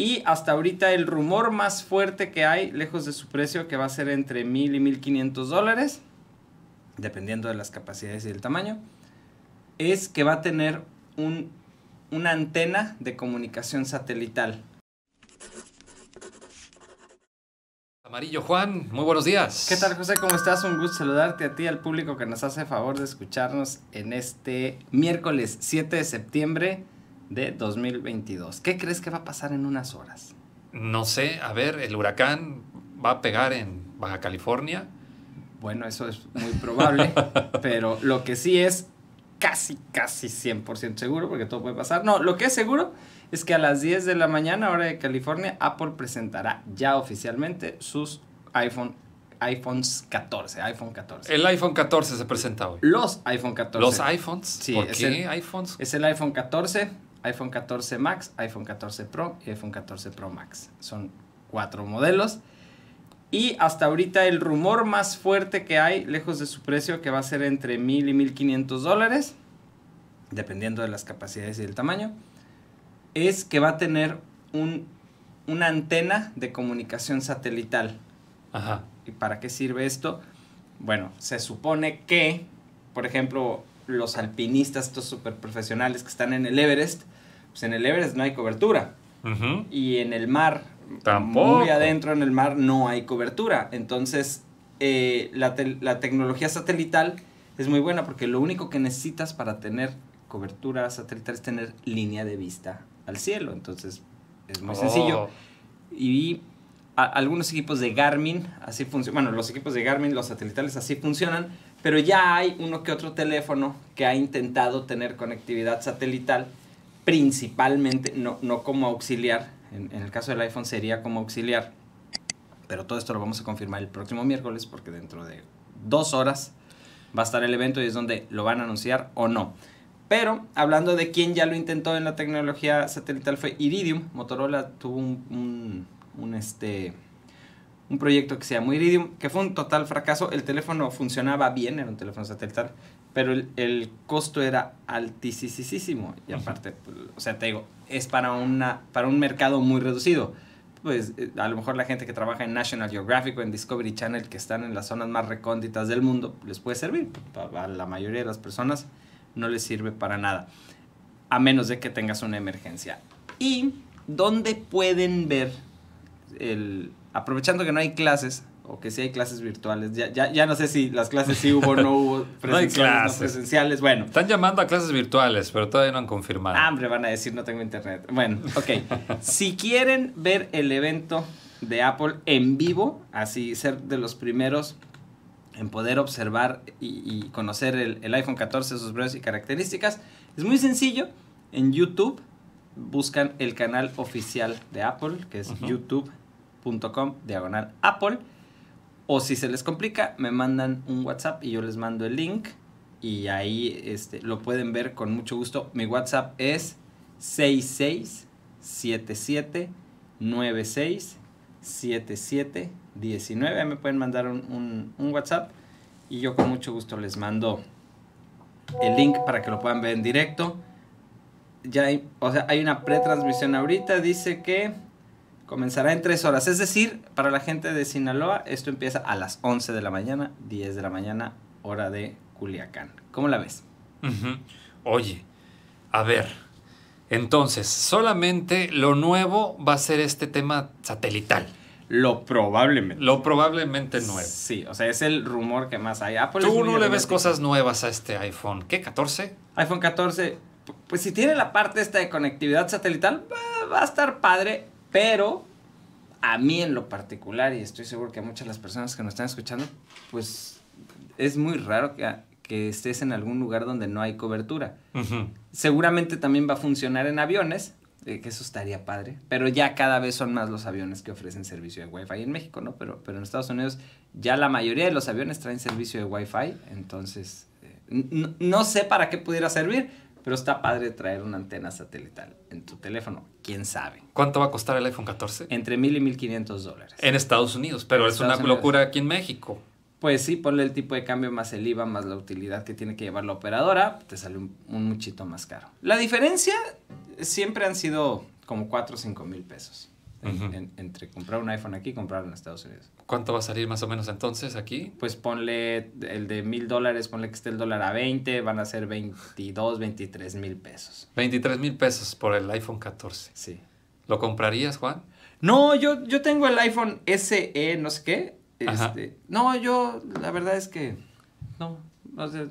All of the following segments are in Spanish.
Y hasta ahorita el rumor más fuerte que hay, lejos de su precio, que va a ser entre 1000 y 1500 dólares, dependiendo de las capacidades y el tamaño, es que va a tener un, una antena de comunicación satelital. Amarillo Juan, muy buenos días. ¿Qué tal José? ¿Cómo estás? Un gusto saludarte a ti, y al público que nos hace favor de escucharnos en este miércoles 7 de septiembre de 2022. ¿Qué crees que va a pasar en unas horas? No sé, a ver, el huracán va a pegar en Baja California. Bueno, eso es muy probable, pero lo que sí es casi, casi 100% seguro, porque todo puede pasar. No, lo que es seguro es que a las 10 de la mañana, hora de California, Apple presentará ya oficialmente sus iPhone iPhones 14, iPhone 14. El iPhone 14 se presenta hoy. Los iPhone 14. Los iPhones. Sí, ¿Por qué iPhones? Es el iPhone 14 iPhone 14 Max, iPhone 14 Pro y iPhone 14 Pro Max. Son cuatro modelos. Y hasta ahorita el rumor más fuerte que hay, lejos de su precio, que va a ser entre 1000 y 1500 dólares, dependiendo de las capacidades y del tamaño, es que va a tener una antena de comunicación satelital. Ajá. ¿Y para qué sirve esto? Bueno, se supone que, por ejemplo, los alpinistas, estos super profesionales que están en el Everest, pues en el Everest no hay cobertura. Y en el mar, muy adentro en el mar, no hay cobertura. Entonces, eh, la, tecnología satelital es muy buena porque lo único que necesitas para tener cobertura satelital es tener línea de vista al cielo. Entonces, es muy sencillo. Oh. Y algunos equipos de Garmin así funcionan. Bueno, los equipos de Garmin, los satelitales así funcionan pero ya hay uno que otro teléfono que ha intentado tener conectividad satelital, principalmente, no, no como auxiliar, en, el caso del iPhone sería como auxiliar, pero todo esto lo vamos a confirmar el próximo miércoles porque dentro de dos horas va a estar el evento y es donde lo van a anunciar o no. Pero hablando de quien ya lo intentó en la tecnología satelital fue Iridium. Motorola tuvo un, un, un este, un proyecto que se llamó Iridium, que fue un total fracaso. El teléfono funcionaba bien, era un teléfono satelital, pero el, costo era altísimo. Y aparte, pues, o sea, te digo, es para, una, para un mercado muy reducido. Pues eh, a lo mejor la gente que trabaja en National Geographic o en Discovery Channel, que están en las zonas más recónditas del mundo, les puede servir. A la mayoría de las personas no les sirve para nada, a menos de que tengas una emergencia. ¿Y dónde pueden ver el, aprovechando que no hay clases, o que sí hay clases virtuales, ya, ya, no sé si las clases sí hubo o no hubo, presenciales, no, hay clases. presenciales, bueno. Están llamando a clases virtuales, pero todavía no han confirmado. Hambre ah, van a decir no tengo internet. Bueno, ok. si quieren ver el evento de Apple en vivo, así ser de los primeros en poder observar y, conocer el, iPhone 14, sus breves y características, es muy sencillo. En YouTube buscan el canal oficial de Apple, que es YouTube com diagonal Apple. O si se les complica, me mandan un WhatsApp y yo les mando el link. Y ahí este, lo pueden ver con mucho gusto. Mi WhatsApp es 6677967719 77 me pueden mandar un, WhatsApp y yo con mucho gusto les mando el link para que lo puedan ver en directo. Ya o sea, hay una pretransmisión ahorita, dice que Comenzará en tres horas. Es decir, para la gente de Sinaloa, esto empieza a las 11 de la mañana, 10 de la mañana, hora de Culiacán. ¿Cómo la ves? Oye, a ver. Entonces, solamente lo nuevo va a ser este tema satelital. Lo probablemente. Lo probablemente nuevo. Sí, o sea, es el rumor que más hay. Tú no le ves cosas nuevas a este iPhone. ¿Qué? ¿14? iPhone 14. Pues si tiene la parte esta de conectividad satelital, va a estar padre. Pero a mí en lo particular, y estoy seguro que a muchas de las personas que nos están escuchando, pues es muy raro que, que estés en algún lugar donde no hay cobertura. Seguramente también va a funcionar en aviones, eh, que eso estaría padre, pero ya cada vez son más los aviones que ofrecen servicio de Wi-Fi en México, ¿no? Pero, pero en Estados Unidos ya la mayoría de los aviones traen servicio de Wi-Fi, entonces eh, no, no sé para qué pudiera servir, pero está padre traer una antena satelital en tu teléfono. ¿Quién sabe? ¿Cuánto va a costar el iPhone 14? Entre mil y 1500 dólares. En Estados Unidos, pero es una locura aquí en México. Pues sí, ponle el tipo de cambio más el IVA más la utilidad que tiene que llevar la operadora, te sale un, un muchito más caro. La diferencia siempre han sido como 4 o 5 mil pesos entre comprar un iPhone aquí y comprarlo en Estados Unidos. ¿Cuánto va a salir más o menos entonces aquí? Pues ponle el de mil dólares, ponle que esté el dólar a 20, van a ser 22, 23 mil pesos. 23 mil pesos por el iPhone 14. Sí. ¿Lo comprarías, Juan? No, yo, yo tengo el iPhone SE, no sé qué. Este, no, yo, la verdad es que, no, no sé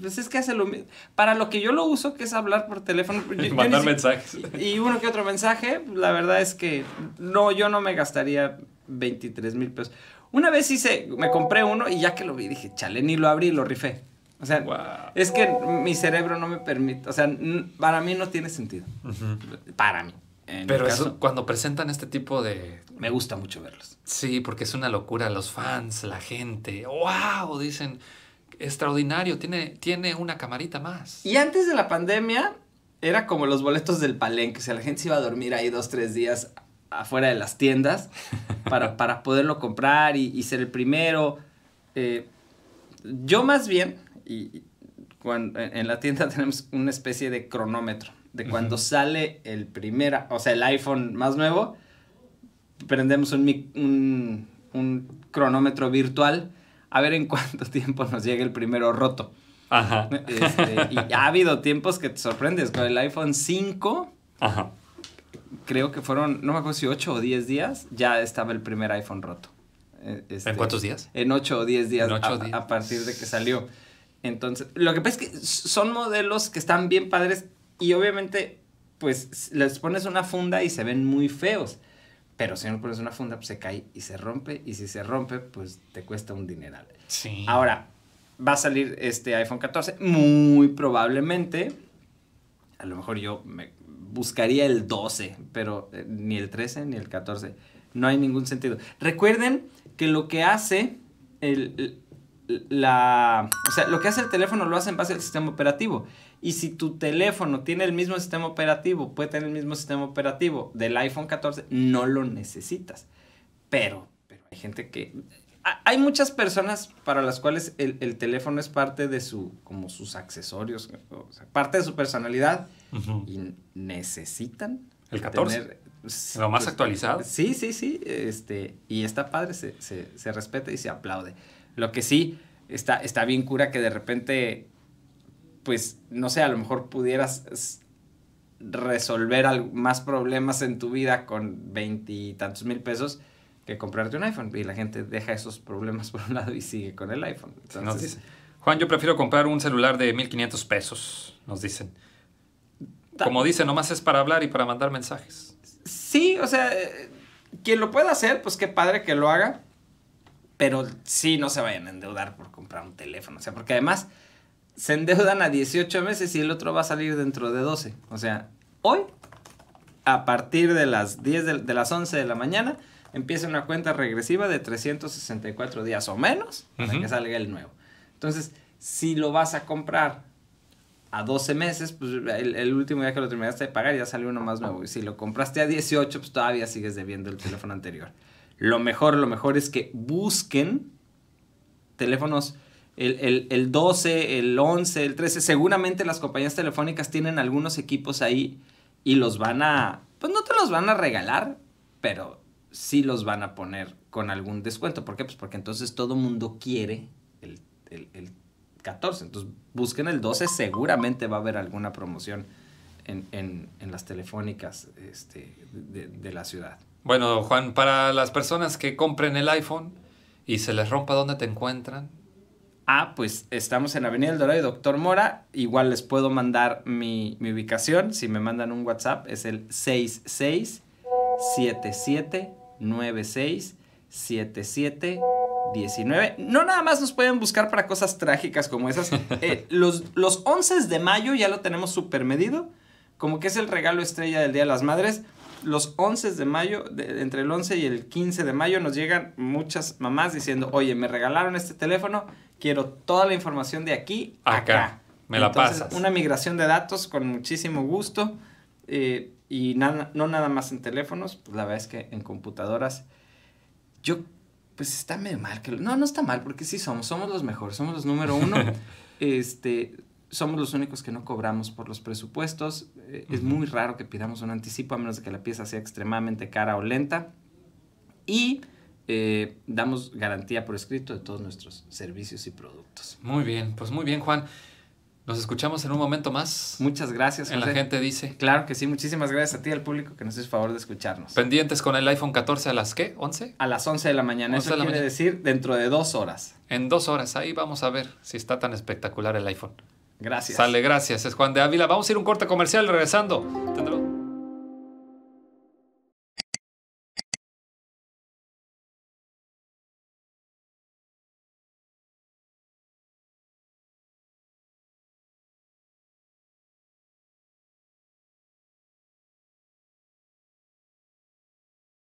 pues es que hace lo mismo. Para lo que yo lo uso, que es hablar por teléfono. y mandar mensajes. Y uno que otro mensaje, la verdad es que no, yo no me gastaría 23 mil pesos. Una vez hice, me compré uno y ya que lo vi dije, chale, ni lo abrí y lo rifé. O sea, es que mi cerebro no me permite, o sea, para mí no tiene sentido. Para mí. Pero cuando presentan este tipo de... Me gusta mucho verlos. Sí, porque es una locura. Los fans, la gente, wow, dicen extraordinario, tiene, tiene una camarita más. Y antes de la pandemia era como los boletos del palenque, o sea, la gente se iba a dormir ahí dos, tres días afuera de las tiendas para, poderlo comprar y, ser el primero. Eh, yo más bien, y, cuando, en la tienda tenemos una especie de cronómetro de cuando sale el primer, o sea, el iPhone más nuevo, prendemos un, un cronómetro virtual a ver en cuánto tiempo nos llega el primero roto. Ajá. Este, y ha habido tiempos que te sorprendes. Con el iPhone 5, Ajá. creo que fueron, no me acuerdo si 8 o 10 días, ya estaba el primer iPhone roto. E, este, ¿En cuántos días? En 8 o 10 días, días, a, partir de que salió. Entonces, lo que pasa es que son modelos que están bien padres y obviamente, pues les pones una funda y se ven muy feos. Pero si no pones una funda, pues se cae y se rompe. Y si se rompe, pues te cuesta un dineral. Ahora, va a salir este iPhone 14. Muy probablemente. A lo mejor yo me buscaría el 12, pero eh, ni el 13 ni el 14. No hay ningún sentido. Recuerden que lo que hace la. lo que hace el teléfono lo hace en base al sistema operativo. Y si tu teléfono tiene el mismo sistema operativo, puede tener el mismo sistema operativo del iPhone 14, no lo necesitas. Pero, hay gente que... Hay muchas personas para las cuales el, teléfono es parte de su, como sus accesorios, o sea, parte de su personalidad y necesitan. El 14. lo más pues, actualizado. Sí, sí, sí. Este, y está padre, se, se, respeta y se aplaude. Lo que sí, está, está bien cura que de repente pues, no sé, a lo mejor pudieras resolver más problemas en tu vida con veintitantos mil pesos que comprarte un iPhone. Y la gente deja esos problemas por un lado y sigue con el iPhone. Juan, yo prefiero comprar un celular de 1500 pesos, nos dicen. Como dice, nomás es para hablar y para mandar mensajes. Sí, o sea, quien lo pueda hacer, pues qué padre que lo haga. Pero sí, no se vayan a endeudar por comprar un teléfono. O sea, porque además se endeudan a 18 meses y el otro va a salir dentro de 12. O sea, hoy, a partir de las, 10 de, las 11 de la mañana, empieza una cuenta regresiva de 364 días o menos para que salga el nuevo. Entonces, si lo vas a comprar a 12 meses, pues el, último día que lo terminaste de pagar ya sale uno más nuevo. Y si lo compraste a 18, pues todavía sigues debiendo el teléfono anterior. Lo mejor, lo mejor es que busquen teléfonos el, el, el, 12, el 11, el 13, seguramente las compañías telefónicas tienen algunos equipos ahí y los van a, pues no te los van a regalar, pero sí los van a poner con algún descuento. ¿Por qué? Pues porque entonces todo mundo quiere el, 14. Entonces busquen el 12, seguramente va a haber alguna promoción en, las telefónicas este, de, de la ciudad. Bueno, Juan, para las personas que compren el iPhone y se les rompa, Donde te encuentran? Ah, pues estamos en Avenida del Dorado y Doctor Mora. Igual les puedo mandar mi, ubicación. Si me mandan un WhatsApp, es el 6677967719. No nada más nos pueden buscar para cosas trágicas como esas. Eh, los, los 11 de mayo ya lo tenemos supermedido medido. Como que es el regalo estrella del Día de las Madres los 11 de mayo, entre el 11 y el 15 de mayo, nos llegan muchas mamás diciendo, oye, me regalaron este teléfono, quiero toda la información de aquí acá. Me la Entonces, pasas. Una migración de datos con muchísimo gusto. Eh, y nada no nada más en teléfonos, pues, la verdad es que en computadoras. Yo, pues está medio mal. Que, no, no está mal, porque sí somos, somos los mejores, somos los número uno. este, somos los únicos que no cobramos por los presupuestos. Eh, es muy raro que pidamos un anticipo, a menos de que la pieza sea extremadamente cara o lenta. Y eh, damos garantía por escrito de todos nuestros servicios y productos. Muy bien, pues muy bien, Juan. Nos escuchamos en un momento más. Muchas gracias. En la gente dice. Claro que sí. Muchísimas gracias a ti, y al público, que nos hizo favor de escucharnos. Pendientes con el iPhone 14 a las qué? ¿11? A las 11 de la mañana. Eso quiere decir dentro de dos horas. En dos horas. Ahí vamos a ver si está tan espectacular el iPhone. Gracias. Sale, gracias. Es Juan de Ávila. Vamos a ir un corte comercial regresando. Tendremos.